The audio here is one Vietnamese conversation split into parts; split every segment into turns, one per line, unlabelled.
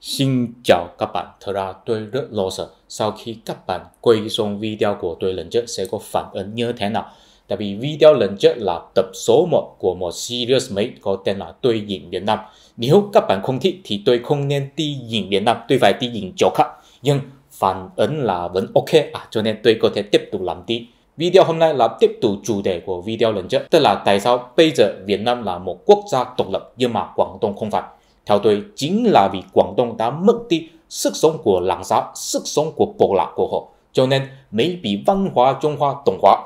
Xin chào các bạn, thật ra tôi rất lo sợ sau khi các bạn quay xong video của tôi lần trước sẽ có phản ứng như thế nào. Tại vì video lần trước là tập số 1 của một series mới có tên là Tôi nhìn Việt Nam. Nếu các bạn không thích thì tôi không nên đi nhìn Việt Nam, tôi phải đi nhìn chỗ khác. Nhưng phản ứng là vẫn ok à, cho nên tôi có thể tiếp tục làm đi Video hôm nay là tiếp tục chủ đề của video lần trước, tức là tại sao bây giờ Việt Nam là một quốc gia độc lập nhưng mà Quảng Đông không phải theo tôi chính là vì Quảng Đông đã mất đi sức sống của làng xã, sức sống của bộ lạc của họ, cho nên mới bị văn hóa Trung Hoa đồng hóa.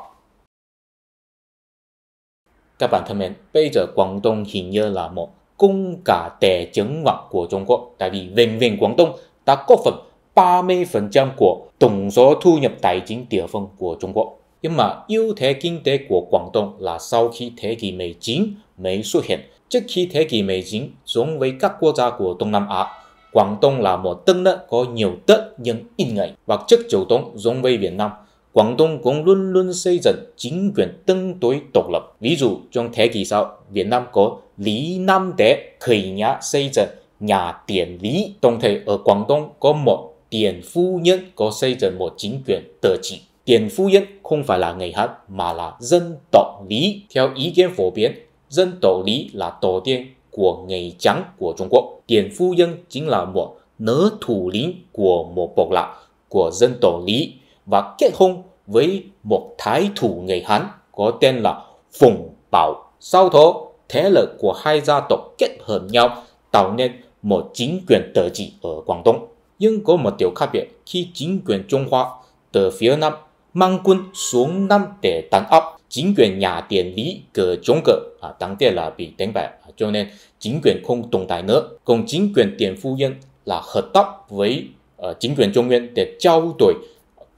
Các bạn thân mến, bây giờ Quảng Đông hình như là một công cả tệ chứng ngoặc của Trung Quốc, tại vì vẹn vẹn Quảng Đông đã có phần 30% của tổng số thu nhập tài chính địa phương của Trung Quốc. Nhưng mà ưu thế kinh tế của Quảng Đông là sau khi thế kỷ 19 mới xuất hiện, trước khi thế kỷ 19, giống với các quốc gia của Đông Nam Á, Quảng Đông là một đất nước có nhiều đất nhưng ít người. Và trước Triều Tống giống với Việt Nam, Quảng Đông cũng luôn luôn xây dựng chính quyền tương đối độc lập. Ví dụ, trong thế kỷ sau, Việt Nam có Lý Nam Đế khởi nhà xây dựng nhà tiền Lý. Đồng thời ở Quảng Đông có một tiền phu nhân có xây dựng một chính quyền tự trị. Tiền phu nhân không phải là người Hán mà là dân tộc Lý. Theo ý kiến phổ biến, dân tổ lý là tổ tiên của người Trắng của Trung Quốc. Tiền Phu Nhân chính là một nữ thủ lĩnh của một bộ lạc của dân tổ lý và kết hôn với một thái thủ người Hán có tên là Phùng Bảo. Sau đó, thế lực của hai gia tộc kết hợp nhau tạo nên một chính quyền tự trị ở Quảng Đông. Nhưng có một điều khác biệt khi chính quyền Trung Hoa từ phía Nam mang quân xuống Nam để đàn áp chính quyền nhà Lý cơ cơ, à, là bị đánh bại, cho nên chính quyền không tồn tại nữa. Còn chính quyền tiền phu nhân là hợp tác với uh, chính quyền trung nguyên để trao đổi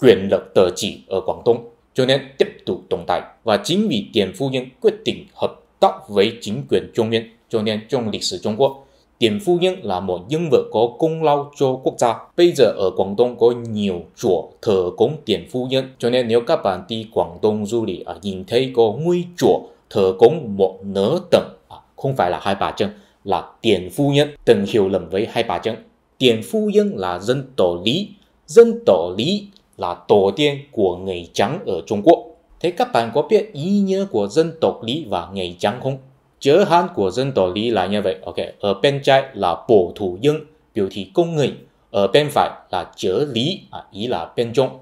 quyền lực tờ chỉ ở Quảng Đông, cho nên tiếp tục tồn tại. Và chính vì tiền phu nhân quyết định hợp tác với chính quyền trung nguyên, cho nên trong lịch sử Trung Quốc Điển Phu Nhân là một nhân vật có công lao cho quốc gia. Bây giờ ở Quảng Đông có nhiều chùa thờ cúng Điển Phu Nhân, cho nên nếu các bạn đi Quảng Đông du lịch à, nhìn thấy có nguy chùa thờ cúng một nửa tầng, à, không phải là hai bà chân, là Điển Phu Nhân, Từng hiểu lầm với hai bà chân. Điển Phu Nhân là dân tổ lý, dân tổ lý là tổ tiên của người trắng ở Trung Quốc. Thế các bạn có biết ý nghĩa của dân tộc lý và người trắng không? giới hạn của dân tộc lý là như vậy ok ở bên trái là bộ thủ dân biểu thị công người ở bên phải là chữ lý à, ý là bên trong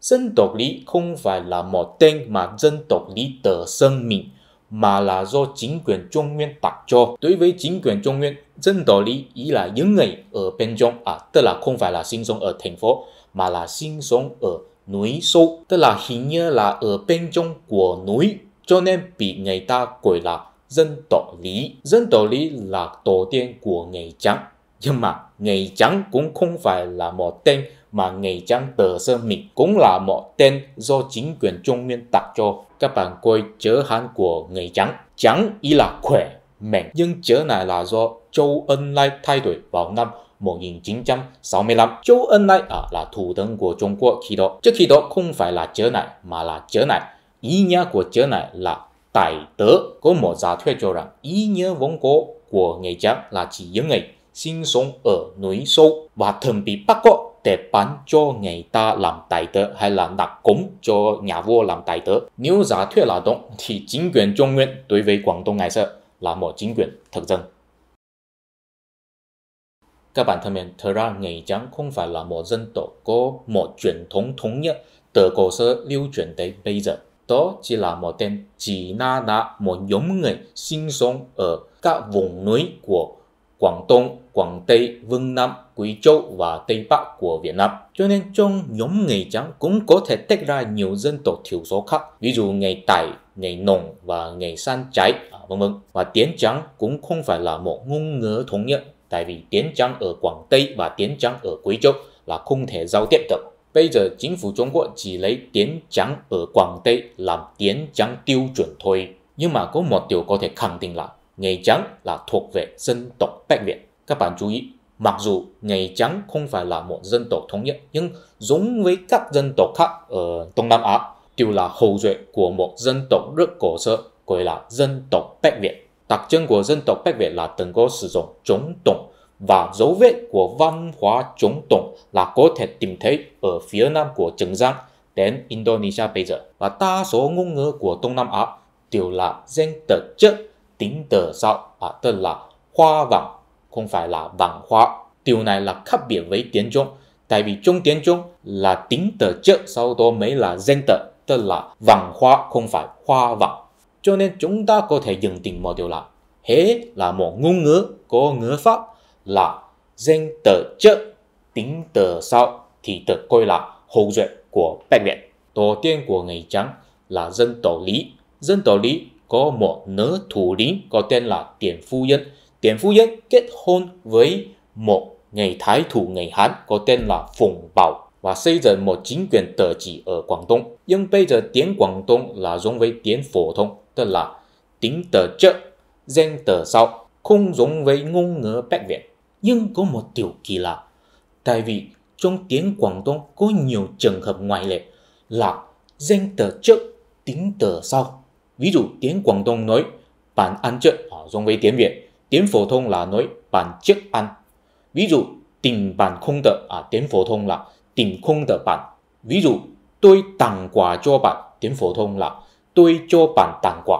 dân tộc lý không phải là một tên mà dân tộc lý tự sinh mình mà là do chính quyền Trung Nguyên đặt cho. Đối với chính quyền Trung Nguyên, dân tộc lý ý là những người ở bên trong, à, tức là không phải là sinh sống ở thành phố, mà là sinh sống ở núi sâu, tức là hình như là ở bên trong của núi, cho nên bị người ta gọi là dân tổ lý. Dân tổ lý là tổ tiên của Nghệ Trắng. Nhưng mà Nghệ Trắng cũng không phải là một tên mà Nghệ Trắng tự sơn mình cũng là một tên do chính quyền Trung Nguyên tặng cho các bạn coi chớ Hán của Nghệ Trắng. Trắng ý là khỏe, mạnh. Nhưng chớ này là do Châu Ân Lai thay đổi vào năm 1965. Châu Ân Lai à, là thủ tướng của Trung Quốc khi đó. Trước khi đó không phải là chớ này mà là chớ này. Ý nghĩa của chớ này là đại tớ có một giả thuyết cho rằng ý nghĩa vốn có của người giáo là chỉ những người sinh sống ở núi sâu và thường bị bắt cóc để bán cho người ta làm đại tớ hay là đặt cống cho nhà vua làm đại tớ. Nếu giả thuyết là đúng thì chính quyền Trung Nguyên đối với Quảng Đông ngày xưa là một chính quyền thực dân. Các bạn thân mến, thật ra người Trắng không phải là một dân tộc có một truyền thống thống nhất từ cổ xưa lưu truyền tới bây giờ đó chỉ là một tên chỉ na đã một nhóm người sinh sống ở các vùng núi của Quảng Đông, Quảng Tây, Vương Nam, Quý Châu và Tây Bắc của Việt Nam. Cho nên trong nhóm người trắng cũng có thể tách ra nhiều dân tộc thiểu số khác, ví dụ người Tài, người Nùng và người San Trái, à, vân vân. Và tiếng trắng cũng không phải là một ngôn ngữ thống nhất, tại vì tiếng trắng ở Quảng Tây và tiếng trắng ở Quý Châu là không thể giao tiếp được. 背着 chính phủ Trung Quốc chỉ lấy Tiến Trắng ở Quảng Tây làm Tiến Trắng tiêu chuẩn thôi. Nhưng mà có một điều có thể khẳng định là Ngày Trắng là thuộc về dân tộc Bách Việt. Các bạn chú ý, mặc dù Ngày Trắng không phải là một dân tộc thống nhất, nhưng giống với các dân tộc khác ở Đông Nam Á, đều là hậu duệ của một dân tộc rất cổ xưa gọi là dân tộc Bách Việt. Đặc trưng của dân tộc Bách Việt là từng có sử dụng chống và dấu vết của văn hóa chống tổng là có thể tìm thấy ở phía nam của Trần Giang đến Indonesia bây giờ. Và đa số ngôn ngữ của Đông Nam Á đều là danh tờ chất tính tờ sau và tên là hoa vàng, không phải là vàng hoa. Điều này là khác biệt với tiếng Trung, tại vì trong tiếng Trung là tính tờ chất sau đó mới là danh tờ, tức là vàng hoa không phải hoa vàng. Cho nên chúng ta có thể nhận định một điều là Hế là một ngôn ngữ có ngữ pháp là danh tờ trước tính tờ sau thì được coi là hậu duệ của bệnh viện. Tổ tiên của người Trắng là dân tổ lý. Dân tổ lý có một nữ thủ lĩnh có tên là Tiền Phu Nhân. Tiền Phu Nhân kết hôn với một người Thái thủ người Hán có tên là Phùng Bảo và xây dựng một chính quyền tờ chỉ ở Quảng Đông. Nhưng bây giờ tiếng Quảng Đông là giống với tiếng phổ thông, tức là tính tờ trước, danh tờ sau, không giống với ngôn ngữ Bắc Việt nhưng có một điều kỳ lạ. Tại vì trong tiếng Quảng Đông có nhiều trường hợp ngoại lệ là danh tờ trước tính tờ sau. Ví dụ tiếng Quảng Đông nói bản ăn trước ở giống với tiếng Việt, tiếng phổ thông là nói bản trước ăn. Ví dụ tình bản không tờ ở à, tiếng phổ thông là tình không tờ bản. Ví dụ tôi tặng quà cho bạn, tiếng phổ thông là tôi cho bạn tặng quà.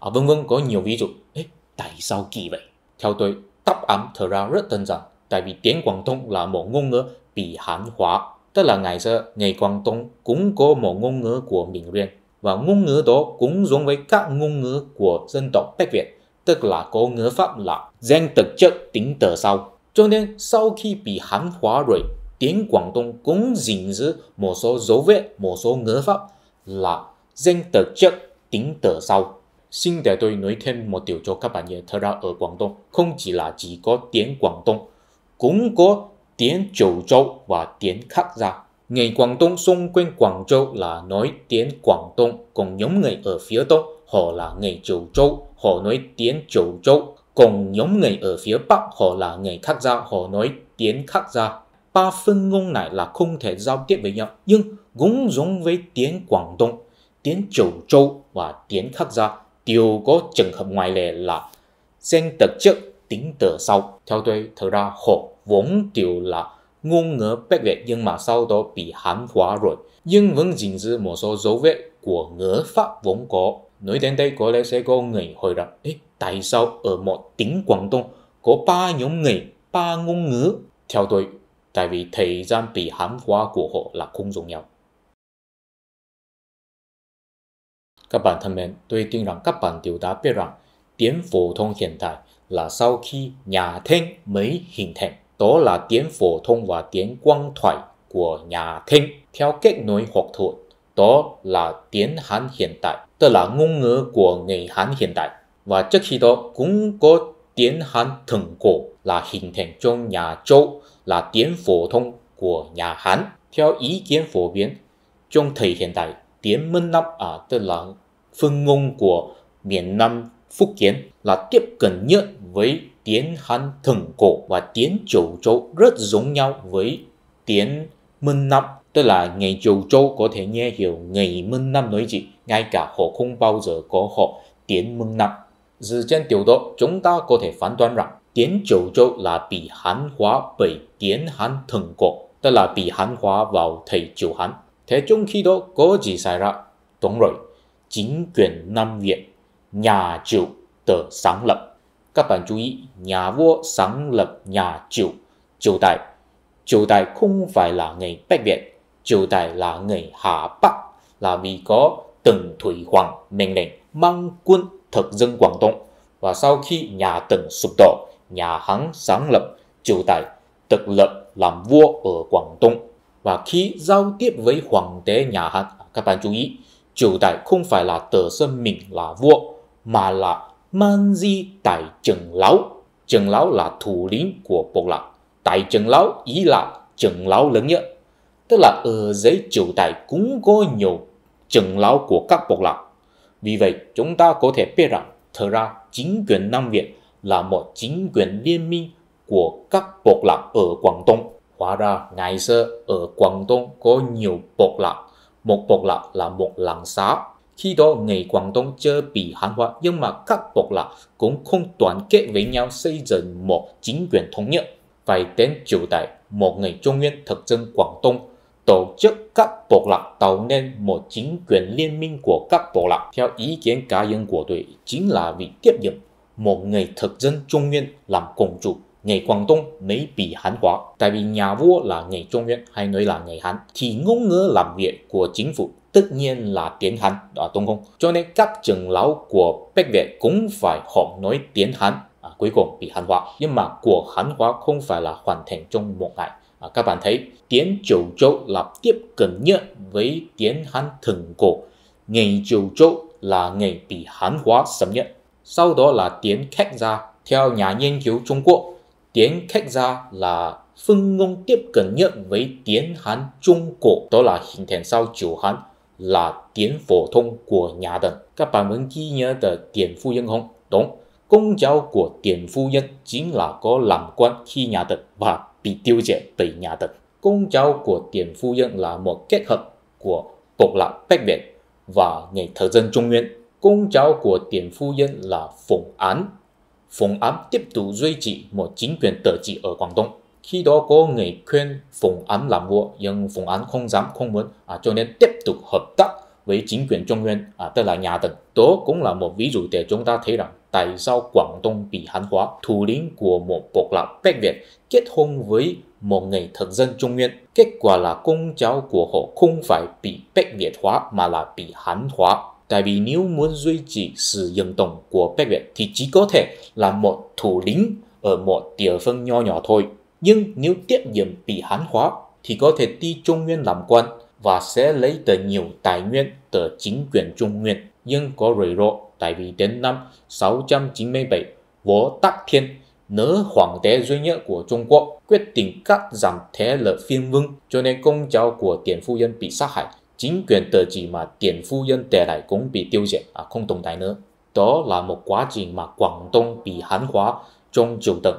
À, vân vân có nhiều ví dụ. Ê, tại sao kỳ vậy? Theo tôi Đáp án thật ra rất đơn giản, tại vì tiếng Quảng Đông là một ngôn ngữ bị Hán hóa, tức là ngày xưa người Quảng Đông cũng có một ngôn ngữ của mình riêng và ngôn ngữ đó cũng giống với các ngôn ngữ của dân tộc Bắc Việt, tức là có ngữ pháp là danh thực chất tính từ sau. Cho nên sau khi bị Hán hóa rồi, tiếng Quảng Đông cũng gìn giữ một số dấu vết, một số ngữ pháp là danh thực chất tính từ sau. 新的对 nói thêm một điều cho các bạn nhé. Thật ra ở Quảng Đông không chỉ là chỉ có tiếng Quảng Đông, cũng có tiếng Châu Châu và tiếng khác ra. Người Quảng Đông xung quanh Quảng Châu là nói tiếng Quảng Đông, còn nhóm người ở phía Đông họ là người Châu Châu, họ nói tiếng Châu Châu. Còn nhóm người ở phía Bắc họ là người khác ra, họ nói tiếng khác ra. Ba phân ngôn này là không thể giao tiếp với nhau, nhưng cũng giống với tiếng Quảng Đông, tiếng Châu Châu và tiếng khác ra đều có trường hợp ngoại lệ là dân từ trước tính từ sau. Theo tôi, thật ra họ vốn đều là ngôn ngữ Bắc Việt nhưng mà sau đó bị Hán hóa rồi. Nhưng vẫn gìn giữ một số dấu vết của ngữ pháp vốn có. Nói đến đây có lẽ sẽ có người hỏi rằng, Ê, tại sao ở một tỉnh Quảng Đông có ba nhóm người, ba ngôn ngữ? Theo tôi, tại vì thời gian bị Hán hóa của họ là không giống nhau. Các bạn thân mến, tôi tin rằng các bạn đều đã biết rằng tiếng phổ thông hiện tại là sau khi nhà Thanh mới hình thành. Đó là tiếng phổ thông và tiếng quang thoại của nhà Thanh theo kết nối học thuộc. Đó là tiếng Hán hiện tại, tức là ngôn ngữ của người Hán hiện tại. Và trước khi đó cũng có tiếng Hán thượng cổ là hình thành trong nhà Châu là tiếng phổ thông của nhà Hán. Theo ý kiến phổ biến, trong thời hiện đại tiếng Mân Nam ở tức là phương ngôn của miền Nam Phúc Kiến là tiếp cận nhất với tiếng Hán thần cổ và tiếng Châu Châu rất giống nhau với tiếng Mân Nam tức là người Châu Châu có thể nghe hiểu người Mân Nam nói gì ngay cả họ không bao giờ có họ tiếng Mân Nam dựa trên điều đó chúng ta có thể phán đoán rằng tiếng Châu Châu là bị Hán hóa bởi tiếng Hán thần cổ tức là bị Hán hóa vào thời Triều Hán Thế trong khi đó có gì xảy ra? Đúng rồi, chính quyền Nam Việt, nhà Triệu tự sáng lập. Các bạn chú ý, nhà vua sáng lập nhà Triệu, triều đại. Triều đại không phải là người Bắc Việt, triều đại là người Hà Bắc, là vì có Tần Thủy Hoàng mệnh lệnh mang quân thực dân Quảng Đông và sau khi nhà Tần sụp đổ, nhà Hán sáng lập triều đại, tự lập làm vua ở Quảng Đông và khi giao tiếp với hoàng đế nhà Hán, các bạn chú ý, triều đại không phải là tự xưng mình là vua, mà là man di tại trưởng lão. Trưởng lão là thủ lĩnh của bộ lạc. Tại trưởng lão ý là trưởng lão lớn nhất. Tức là ở dưới triều đại cũng có nhiều trưởng lão của các bộ lạc. Vì vậy, chúng ta có thể biết rằng, thật ra chính quyền Nam Việt là một chính quyền liên minh của các bộ lạc ở Quảng Đông. Hóa ra ngày xưa ở Quảng Đông có nhiều bộ lạc. Một bộ lạc là một làng xã. Khi đó người Quảng Đông chưa bị Hán hóa nhưng mà các bộ lạc cũng không đoàn kết với nhau xây dựng một chính quyền thống nhất. phải đến triều đại, một người Trung Nguyên thực dân Quảng Đông tổ chức các bộ lạc tạo nên một chính quyền liên minh của các bộ lạc. Theo ý kiến cá nhân của tôi, chính là vì tiếp nhận một người thực dân Trung Nguyên làm công chủ Ngày Quảng Đông nấy bị Hàn Hóa, tại vì nhà vua là ngày Trung Nguyên hay nói là ngày Hán, thì ngôn ngữ làm việc của chính phủ tất nhiên là tiếng Hán ở Đông Hồng. Cho nên các trưởng lão của Bắc Việt cũng phải học nói tiếng Hán à, cuối cùng bị Hán hóa. Nhưng mà của Hán hóa không phải là hoàn thành trong một ngày. À, các bạn thấy tiếng Triều Châu là tiếp cận nhất với tiếng Hán thường cổ. Ngày Triều Châu là ngày bị Hán hóa sớm nhất. Sau đó là tiếng khách gia. Theo nhà nghiên cứu Trung Quốc, tiếng khách ra là phương ngôn tiếp cận nhận với tiếng Hán Trung Cổ, đó là hình thành sau triều Hán là tiếng phổ thông của nhà Tần. Các bạn muốn ghi nhớ từ tiền phu nhân không? Đúng, công giáo của tiền phu nhân chính là có làm quan khi nhà Tần và bị tiêu diệt bởi nhà Tần. Công giáo của tiền phu nhân là một kết hợp của bộ lạc Bắc Việt và ngày thời dân Trung Nguyên. Công giáo của tiền phu nhân là phụng án Phùng Ám tiếp tục duy trì một chính quyền tự trị ở Quảng Đông. Khi đó có người khuyên Phùng Ám làm vua, nhưng Phùng Ám không dám không muốn, à, cho nên tiếp tục hợp tác với chính quyền Trung Nguyên, à, tức là nhà Tần. Đó cũng là một ví dụ để chúng ta thấy rằng tại sao Quảng Đông bị Hán hóa, thủ lĩnh của một bộ lạc Bắc Việt kết hôn với một người thực dân Trung Nguyên. Kết quả là công cháu của họ không phải bị Bắc Việt hóa mà là bị Hán hóa. Tại vì nếu muốn duy trì sự dân tổng của Bắc Việt thì chỉ có thể là một thủ lĩnh ở một địa phương nho nhỏ thôi. Nhưng nếu tiếp nhiệm bị Hán hóa thì có thể đi Trung Nguyên làm quan và sẽ lấy từ nhiều tài nguyên từ chính quyền Trung Nguyên. Nhưng có rủi ro tại vì đến năm 697, Võ Tắc Thiên nữ hoàng đế duy nhất của Trung Quốc quyết định cắt giảm thế lực phiên vương cho nên công cháu của Tiền Phu Nhân bị sát hại chính quyền tự trị mà tiền phu nhân để lại cũng bị tiêu diệt à, không tồn tại nữa. Đó là một quá trình mà Quảng Đông bị Hán hóa trong triều tận.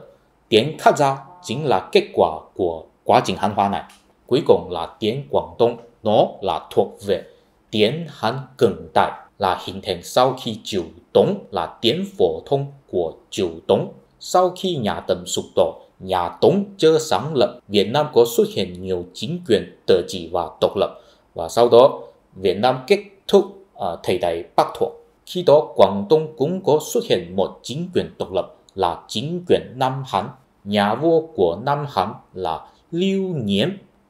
Tiếng Khát Gia chính là kết quả của quá trình Hán hóa này. Cuối cùng là tiếng Quảng Đông, nó là thuộc về tiếng Hán cận đại là hình thành sau khi triều Tống là tiếng phổ thông của triều Tống. Sau khi nhà Tần sụp đổ, nhà Tống chưa sáng lập, Việt Nam có xuất hiện nhiều chính quyền tự trị và độc lập và sau đó Việt Nam kết thúc uh, thời đại Bắc thuộc. Khi đó Quảng Đông cũng có xuất hiện một chính quyền độc lập là chính quyền Nam Hán. Nhà vua của Nam Hán là Lưu Nhiễm.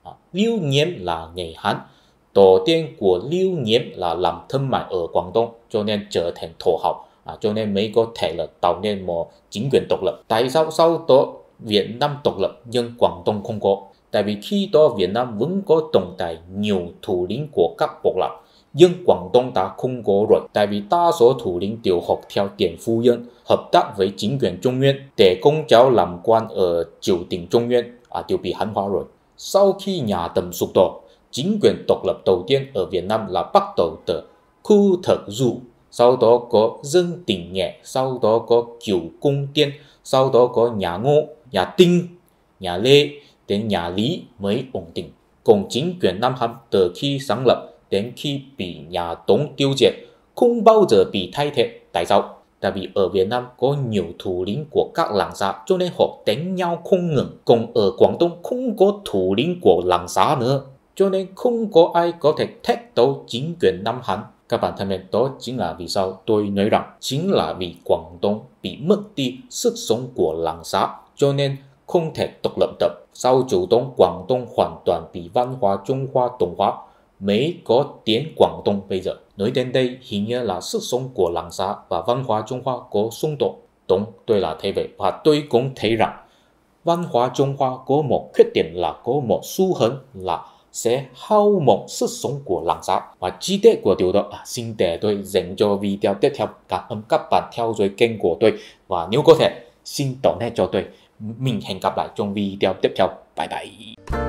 Uh, Lưu Nhiễm là người Hán. Tổ tiên của Lưu Nhiễm là làm thương mại ở Quảng Đông cho nên trở thành thổ học. À, cho nên mới có thể là tạo nên một chính quyền độc lập. Tại sao sau đó Việt Nam độc lập nhưng Quảng Đông không có? tại vì khi đó Việt Nam vẫn có tồn tại nhiều thủ lĩnh của các bộ lạc, nhưng Quảng Đông đã không có rồi, tại vì đa số thủ lĩnh đều học theo Điện phu nhân, hợp tác với chính quyền Trung Nguyên để công cháu làm quan ở triều đình Trung Nguyên, à đều bị Hán hóa rồi. Sau khi nhà Tầm sụp đổ, chính quyền độc lập đầu tiên ở Việt Nam là bắt đầu từ khu thực dụ, sau đó có dân tỉnh nhẹ, sau đó có cửu cung tiên, sau đó có nhà ngô, nhà tinh, nhà lê, đến nhà Lý mới ổn định. Cùng chính quyền Nam Hán từ khi sáng lập đến khi bị nhà Tống tiêu diệt, không bao giờ bị thay thế. Tại sao? Tại vì ở Việt Nam có nhiều thủ lĩnh của các làng xã cho nên họ đánh nhau không ngừng. Còn ở Quảng Đông không có thủ lĩnh của làng xã nữa. Cho nên không có ai có thể thách đấu chính quyền Nam Hán. Các bạn thân mến, đó chính là vì sao tôi nói rằng chính là vì Quảng Đông bị mất đi sức sống của làng xã cho nên không thể độc lập được sau chủ Tống Quảng Đông hoàn toàn bị văn hóa Trung Hoa đồng hóa, mới có tiếng Quảng Đông bây giờ. Nói đến đây hình như là sức sống của làng xã và văn hóa Trung Hoa có xung đột. Đúng, tôi là thế vậy và tôi cũng thấy rằng văn hóa Trung Hoa có một khuyết điểm là có một xu hướng là sẽ hao mòn sức sống của làng xã. Và chi tiết của điều đó à, xin để tôi dành cho video tiếp theo. Cảm ơn các bạn theo dõi kênh của tôi và nếu có thể xin tổng hết cho tôi mình hẹn gặp lại trong video tiếp theo bye bye